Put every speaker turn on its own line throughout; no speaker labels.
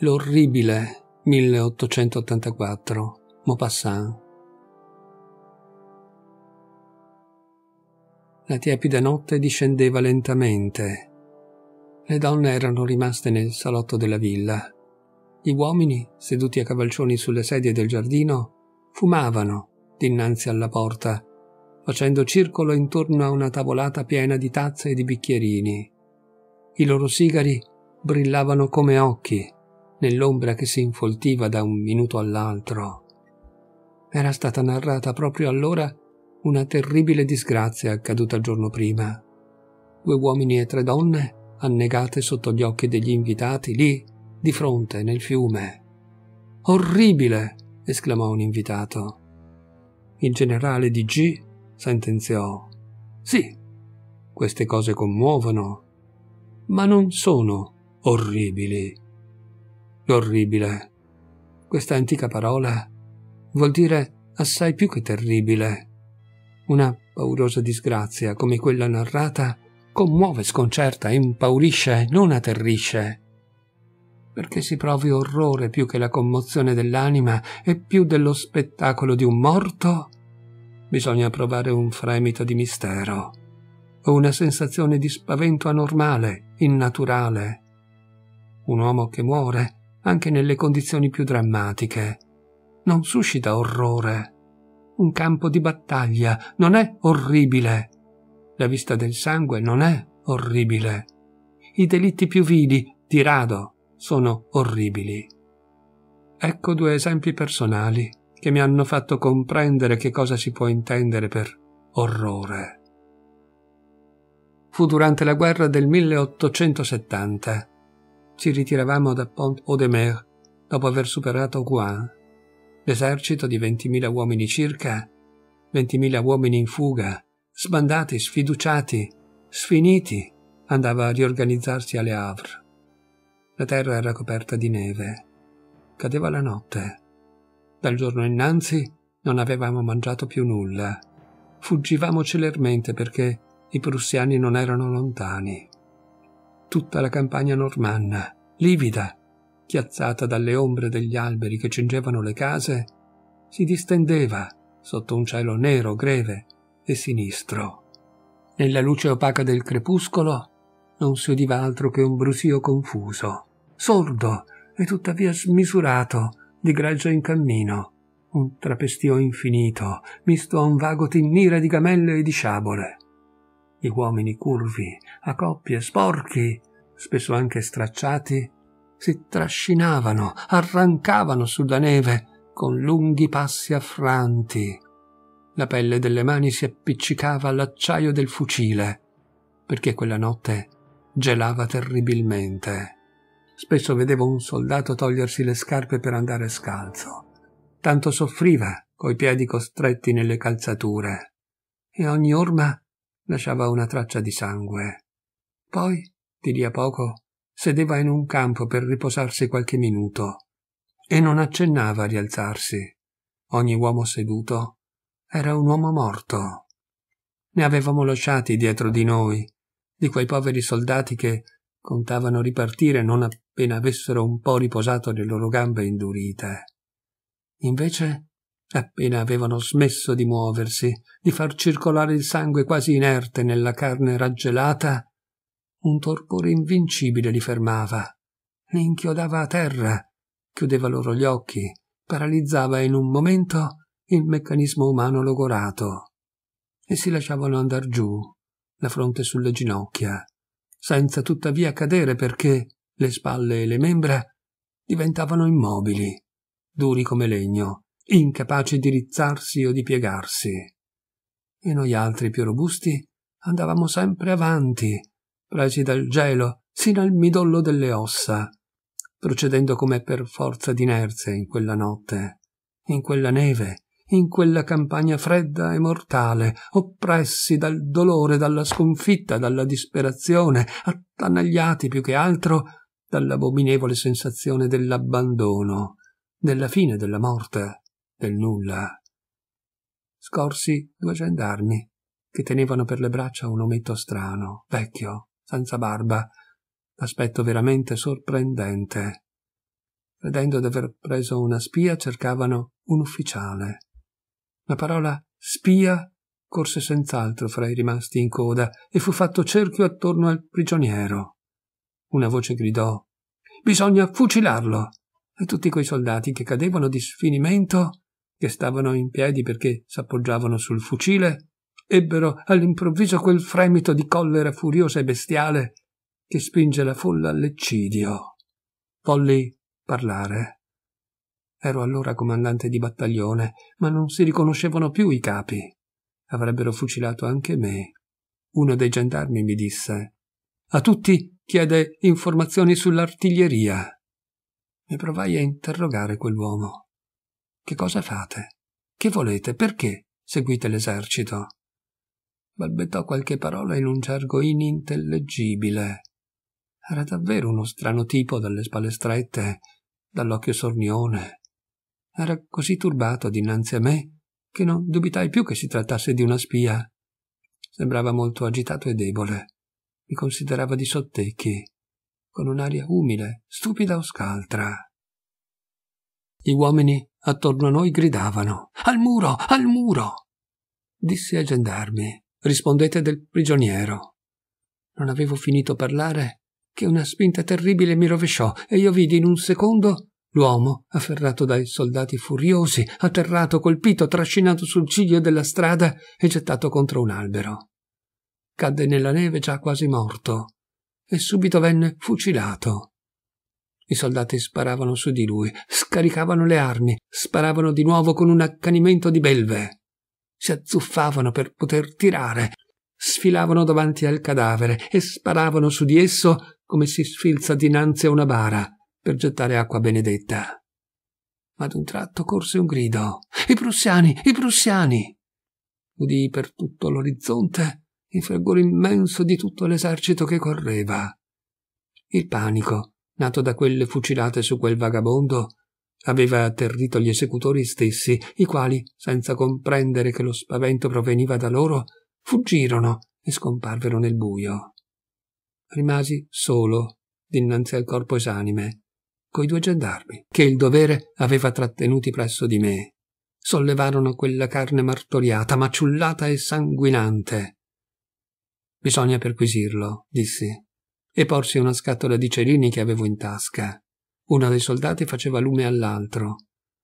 l'orribile 1884 Maupassant. La tiepida notte discendeva lentamente. Le donne erano rimaste nel salotto della villa. Gli uomini, seduti a cavalcioni sulle sedie del giardino, fumavano dinanzi alla porta, facendo circolo intorno a una tavolata piena di tazze e di bicchierini. I loro sigari brillavano come occhi nell'ombra che si infoltiva da un minuto all'altro. Era stata narrata proprio allora una terribile disgrazia accaduta il giorno prima. Due uomini e tre donne annegate sotto gli occhi degli invitati lì, di fronte, nel fiume. Orribile! esclamò un invitato. Il generale di G sentenziò. Sì, queste cose commuovono, ma non sono orribili l'orribile. Questa antica parola vuol dire assai più che terribile. Una paurosa disgrazia come quella narrata commuove, sconcerta, impaurisce, non atterrisce. Perché si provi orrore più che la commozione dell'anima e più dello spettacolo di un morto, bisogna provare un fremito di mistero o una sensazione di spavento anormale, innaturale. Un uomo che muore anche nelle condizioni più drammatiche. Non suscita orrore. Un campo di battaglia non è orribile. La vista del sangue non è orribile. I delitti più vili, di rado, sono orribili. Ecco due esempi personali che mi hanno fatto comprendere che cosa si può intendere per orrore. Fu durante la guerra del 1870 ci ritiravamo da Pont-Audemer dopo aver superato Guan. L'esercito di 20.000 uomini circa, 20.000 uomini in fuga, sbandati, sfiduciati, sfiniti, andava a riorganizzarsi alle Havre. La terra era coperta di neve. Cadeva la notte. Dal giorno innanzi non avevamo mangiato più nulla. Fuggivamo celermente perché i prussiani non erano lontani tutta la campagna normanna, livida, chiazzata dalle ombre degli alberi che cingevano le case, si distendeva sotto un cielo nero, greve e sinistro. Nella luce opaca del crepuscolo non si udiva altro che un brusio confuso, sordo e tuttavia smisurato, di gregge in cammino, un trapestio infinito, misto a un vago tinnire di gamelle e di sciabole i uomini curvi, a coppie, sporchi, spesso anche stracciati, si trascinavano, arrancavano sulla neve con lunghi passi affranti. La pelle delle mani si appiccicava all'acciaio del fucile, perché quella notte gelava terribilmente. Spesso vedevo un soldato togliersi le scarpe per andare scalzo. Tanto soffriva coi piedi costretti nelle calzature. E ogni orma lasciava una traccia di sangue. Poi, di lì a poco, sedeva in un campo per riposarsi qualche minuto e non accennava a rialzarsi. Ogni uomo seduto era un uomo morto. Ne avevamo lasciati dietro di noi, di quei poveri soldati che contavano ripartire non appena avessero un po' riposato le loro gambe indurite. Invece Appena avevano smesso di muoversi, di far circolare il sangue quasi inerte nella carne raggelata, un torpore invincibile li fermava, li inchiodava a terra, chiudeva loro gli occhi, paralizzava in un momento il meccanismo umano logorato e si lasciavano andar giù, la fronte sulle ginocchia, senza tuttavia cadere perché le spalle e le membra diventavano immobili, duri come legno, incapace di rizzarsi o di piegarsi. E noi altri più robusti andavamo sempre avanti, presi dal gelo sino al midollo delle ossa, procedendo come per forza d'inerzia in quella notte, in quella neve, in quella campagna fredda e mortale, oppressi dal dolore, dalla sconfitta, dalla disperazione, attanagliati più che altro dall'abominevole sensazione dell'abbandono, della fine della morte del nulla. Scorsi due gendarmi che tenevano per le braccia un ometto strano, vecchio, senza barba, d'aspetto veramente sorprendente. Credendo d'aver preso una spia, cercavano un ufficiale. La parola spia corse senz'altro fra i rimasti in coda e fu fatto cerchio attorno al prigioniero. Una voce gridò Bisogna fucilarlo! E tutti quei soldati che cadevano di sfinimento che stavano in piedi perché s'appoggiavano sul fucile, ebbero all'improvviso quel fremito di collera furiosa e bestiale che spinge la folla all'eccidio. Volli parlare. Ero allora comandante di battaglione, ma non si riconoscevano più i capi. Avrebbero fucilato anche me. Uno dei gendarmi mi disse A tutti chiede informazioni sull'artiglieria. Mi provai a interrogare quell'uomo. Che cosa fate? Che volete? Perché seguite l'esercito? Balbettò qualche parola in un gergo inintellegibile. Era davvero uno strano tipo dalle spalle strette, dall'occhio sornione. Era così turbato dinanzi a me che non dubitai più che si trattasse di una spia. Sembrava molto agitato e debole. Mi considerava di sottecchi, con un'aria umile, stupida o scaltra. Gli uomini Attorno a noi gridavano Al muro! Al muro! Dissi ai gendarmi Rispondete del prigioniero. Non avevo finito parlare che una spinta terribile mi rovesciò e io vidi in un secondo l'uomo, afferrato dai soldati furiosi, atterrato, colpito, trascinato sul ciglio della strada e gettato contro un albero. Cadde nella neve già quasi morto e subito venne fucilato i soldati sparavano su di lui, scaricavano le armi, sparavano di nuovo con un accanimento di belve. Si azzuffavano per poter tirare, sfilavano davanti al cadavere e sparavano su di esso come si sfilza dinanzi a una bara per gettare acqua benedetta. Ma ad un tratto corse un grido. I prussiani! I prussiani! Udì per tutto l'orizzonte il fragore immenso di tutto l'esercito che correva. Il panico nato da quelle fucilate su quel vagabondo, aveva atterrito gli esecutori stessi, i quali, senza comprendere che lo spavento proveniva da loro, fuggirono e scomparvero nel buio. Rimasi solo dinanzi al corpo esanime, coi due gendarmi, che il dovere aveva trattenuti presso di me. Sollevarono quella carne martoriata, maciullata e sanguinante. Bisogna perquisirlo, dissi e porsi una scatola di cerini che avevo in tasca. Uno dei soldati faceva lume all'altro.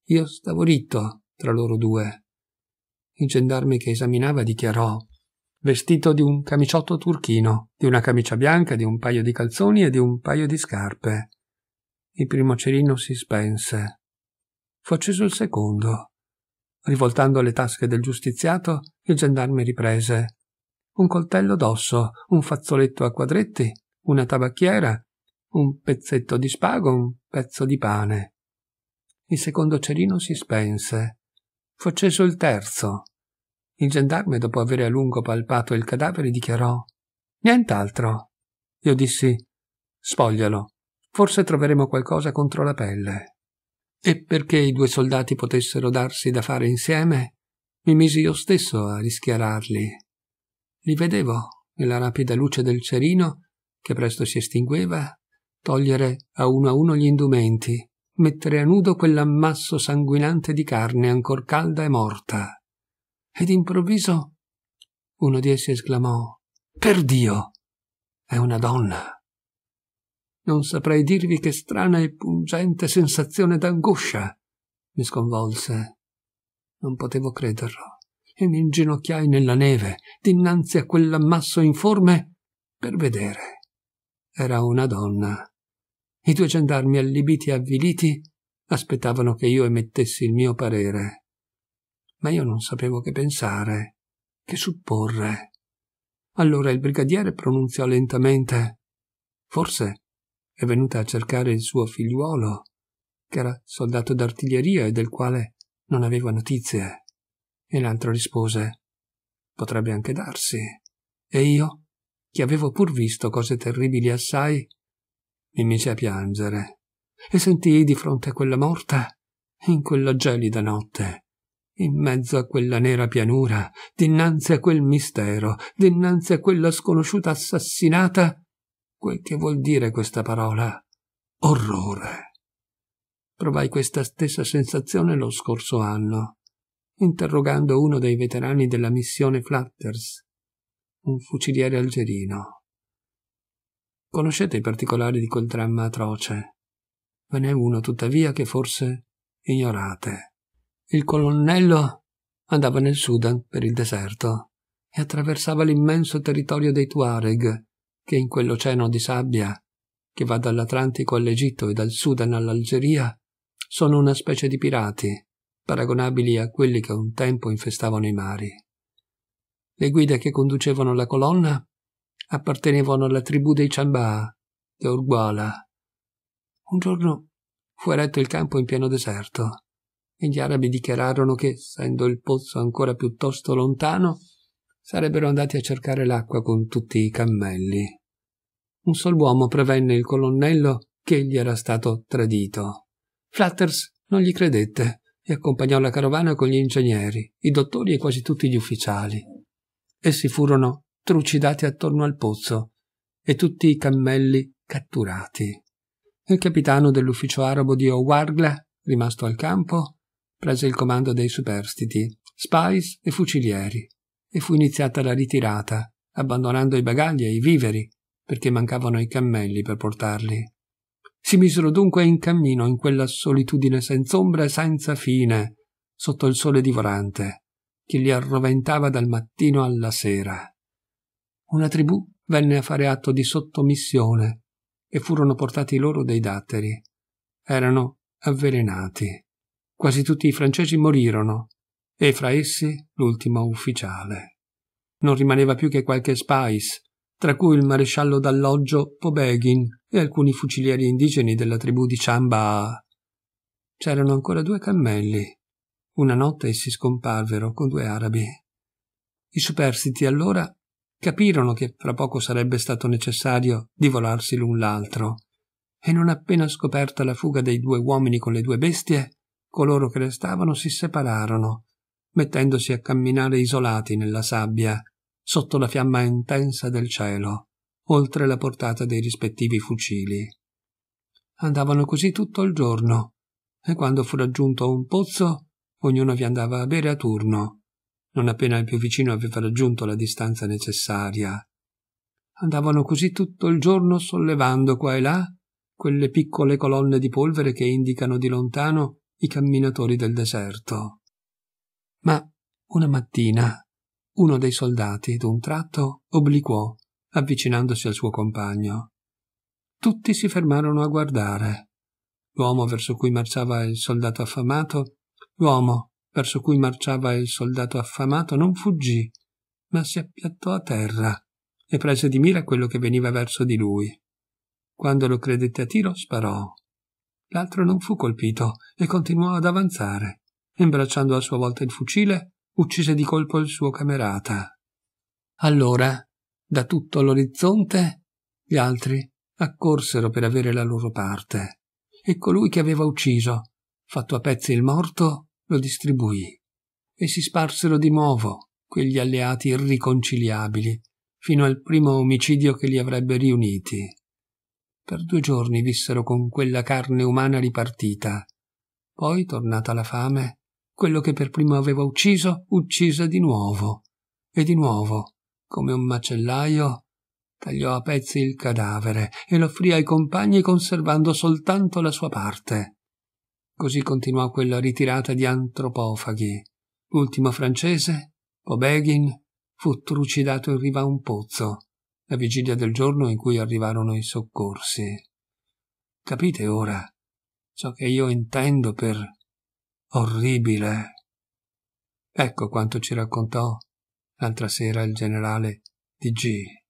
Io stavo ritto tra loro due. Il gendarme che esaminava dichiarò vestito di un camiciotto turchino, di una camicia bianca, di un paio di calzoni e di un paio di scarpe. Il primo cerino si spense. Fu acceso il secondo. Rivoltando le tasche del giustiziato, il gendarme riprese un coltello d'osso, un fazzoletto a quadretti una tabacchiera, un pezzetto di spago, un pezzo di pane. Il secondo cerino si spense. Fu acceso il terzo. Il gendarme, dopo aver a lungo palpato il cadavere, dichiarò Nient'altro. Io dissi Spoglialo. Forse troveremo qualcosa contro la pelle. E perché i due soldati potessero darsi da fare insieme, mi misi io stesso a rischiararli. Li vedevo, nella rapida luce del cerino, che presto si estingueva, togliere a uno a uno gli indumenti, mettere a nudo quell'ammasso sanguinante di carne ancor calda e morta. Ed improvviso uno di essi esclamò Per Dio! È una donna! Non saprei dirvi che strana e pungente sensazione d'angoscia mi sconvolse. Non potevo crederlo e mi inginocchiai nella neve dinanzi a quell'ammasso informe per vedere era una donna. I due gendarmi allibiti e avviliti aspettavano che io emettessi il mio parere. Ma io non sapevo che pensare, che supporre. Allora il brigadiere pronunziò lentamente Forse è venuta a cercare il suo figliuolo, che era soldato d'artiglieria e del quale non aveva notizie. E l'altro rispose Potrebbe anche darsi. E io? che avevo pur visto cose terribili assai, mi mise a piangere e sentii di fronte a quella morta, in quella gelida notte, in mezzo a quella nera pianura, dinanzi a quel mistero, dinanzi a quella sconosciuta assassinata, quel che vuol dire questa parola? Orrore. Provai questa stessa sensazione lo scorso anno, interrogando uno dei veterani della missione Flatters, un fuciliere algerino. Conoscete i particolari di quel dramma atroce? Ve n'è uno, tuttavia, che forse ignorate. Il colonnello andava nel Sudan per il deserto e attraversava l'immenso territorio dei Tuareg, che in quell'oceano di sabbia, che va dall'Atlantico all'Egitto e dal Sudan all'Algeria, sono una specie di pirati, paragonabili a quelli che un tempo infestavano i mari. Le guide che conducevano la colonna appartenevano alla tribù dei Chambaa, de Urguala. Un giorno fu eretto il campo in pieno deserto e gli arabi dichiararono che, essendo il pozzo ancora piuttosto lontano, sarebbero andati a cercare l'acqua con tutti i cammelli. Un sol uomo prevenne il colonnello che gli era stato tradito. Flatters non gli credette e accompagnò la carovana con gli ingegneri, i dottori e quasi tutti gli ufficiali. Essi furono trucidati attorno al pozzo e tutti i cammelli catturati. Il capitano dell'ufficio arabo di Owargla, rimasto al campo, prese il comando dei superstiti, spies e fucilieri, e fu iniziata la ritirata, abbandonando i bagagli e i viveri, perché mancavano i cammelli per portarli. Si misero dunque in cammino in quella solitudine senza ombra e senza fine, sotto il sole divorante, che li arroventava dal mattino alla sera. Una tribù venne a fare atto di sottomissione e furono portati loro dei datteri. Erano avvelenati. Quasi tutti i francesi morirono e fra essi l'ultimo ufficiale. Non rimaneva più che qualche spice, tra cui il maresciallo d'alloggio Pobeghin e alcuni fucilieri indigeni della tribù di Chambaa. C'erano ancora due cammelli, una notte essi scomparvero con due arabi. I superstiti allora capirono che fra poco sarebbe stato necessario divolarsi l'un l'altro, e non appena scoperta la fuga dei due uomini con le due bestie, coloro che restavano si separarono, mettendosi a camminare isolati nella sabbia, sotto la fiamma intensa del cielo, oltre la portata dei rispettivi fucili. Andavano così tutto il giorno, e quando fu raggiunto un pozzo, ognuno vi andava a bere a turno, non appena il più vicino aveva raggiunto la distanza necessaria. Andavano così tutto il giorno sollevando qua e là quelle piccole colonne di polvere che indicano di lontano i camminatori del deserto. Ma una mattina uno dei soldati, d'un tratto, obliquò, avvicinandosi al suo compagno. Tutti si fermarono a guardare. L'uomo verso cui marciava il soldato affamato L'uomo verso cui marciava il soldato affamato non fuggì, ma si appiattò a terra e prese di mira quello che veniva verso di lui. Quando lo credette a tiro, sparò. L'altro non fu colpito e continuò ad avanzare. Imbracciando a sua volta il fucile, uccise di colpo il suo camerata. Allora, da tutto l'orizzonte, gli altri accorsero per avere la loro parte, e colui che aveva ucciso Fatto a pezzi il morto, lo distribuì e si sparsero di nuovo quegli alleati irriconciliabili fino al primo omicidio che li avrebbe riuniti. Per due giorni vissero con quella carne umana ripartita. Poi, tornata la fame, quello che per primo aveva ucciso, uccise di nuovo. E di nuovo, come un macellaio, tagliò a pezzi il cadavere e lo offrì ai compagni conservando soltanto la sua parte. Così continuò quella ritirata di antropofaghi. L'ultimo francese, Pobeghin, fu trucidato in riva a un pozzo, la vigilia del giorno in cui arrivarono i soccorsi. Capite ora ciò che io intendo per orribile. Ecco quanto ci raccontò l'altra sera il generale di G.